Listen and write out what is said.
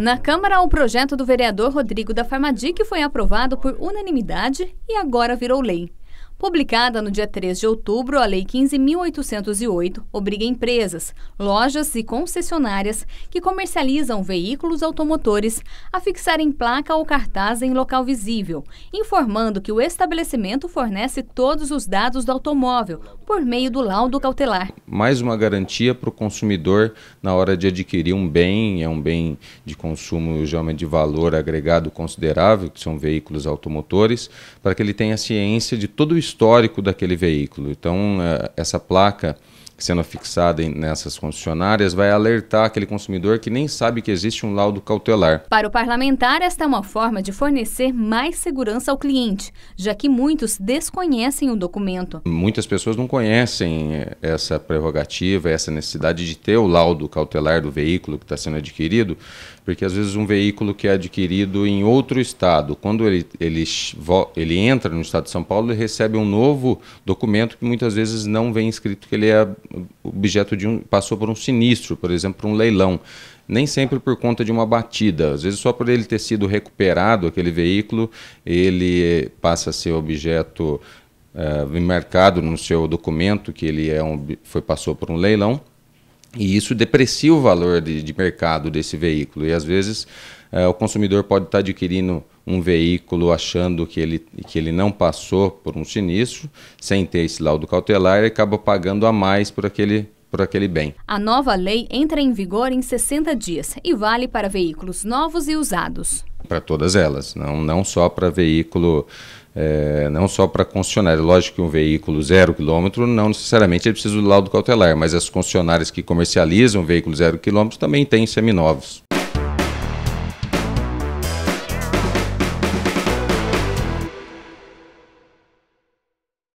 Na Câmara, o projeto do vereador Rodrigo da Farmadic foi aprovado por unanimidade e agora virou lei. Publicada no dia 3 de outubro, a Lei 15.808 obriga empresas, lojas e concessionárias que comercializam veículos automotores a fixarem placa ou cartaz em local visível, informando que o estabelecimento fornece todos os dados do automóvel por meio do laudo cautelar. Mais uma garantia para o consumidor na hora de adquirir um bem, é um bem de consumo geralmente de valor agregado considerável, que são veículos automotores, para que ele tenha ciência de todo o histórico daquele veículo. Então, é, essa placa sendo fixada nessas concessionárias vai alertar aquele consumidor que nem sabe que existe um laudo cautelar. Para o parlamentar, esta é uma forma de fornecer mais segurança ao cliente, já que muitos desconhecem o documento. Muitas pessoas não conhecem eh, essa prerrogativa, essa necessidade de ter o laudo cautelar do veículo que está sendo adquirido, porque às vezes um veículo que é adquirido em outro estado, quando ele, ele, ele entra no estado de São Paulo, ele recebe um novo documento que muitas vezes não vem escrito que ele é objeto de um passou por um sinistro, por exemplo, um leilão, nem sempre por conta de uma batida, às vezes só por ele ter sido recuperado aquele veículo, ele passa a ser objeto uh, eh, marcado no seu documento que ele é um, foi passou por um leilão e isso deprecia o valor de, de mercado desse veículo. E às vezes é, o consumidor pode estar adquirindo um veículo achando que ele, que ele não passou por um sinistro, sem ter esse laudo cautelar, e acaba pagando a mais por aquele por aquele bem. A nova lei entra em vigor em 60 dias e vale para veículos novos e usados. Para todas elas, não, não só para veículo é, não só para concessionária. Lógico que um veículo zero quilômetro não necessariamente é preciso do laudo cautelar, mas as concessionárias que comercializam veículos zero quilômetro também têm seminovos.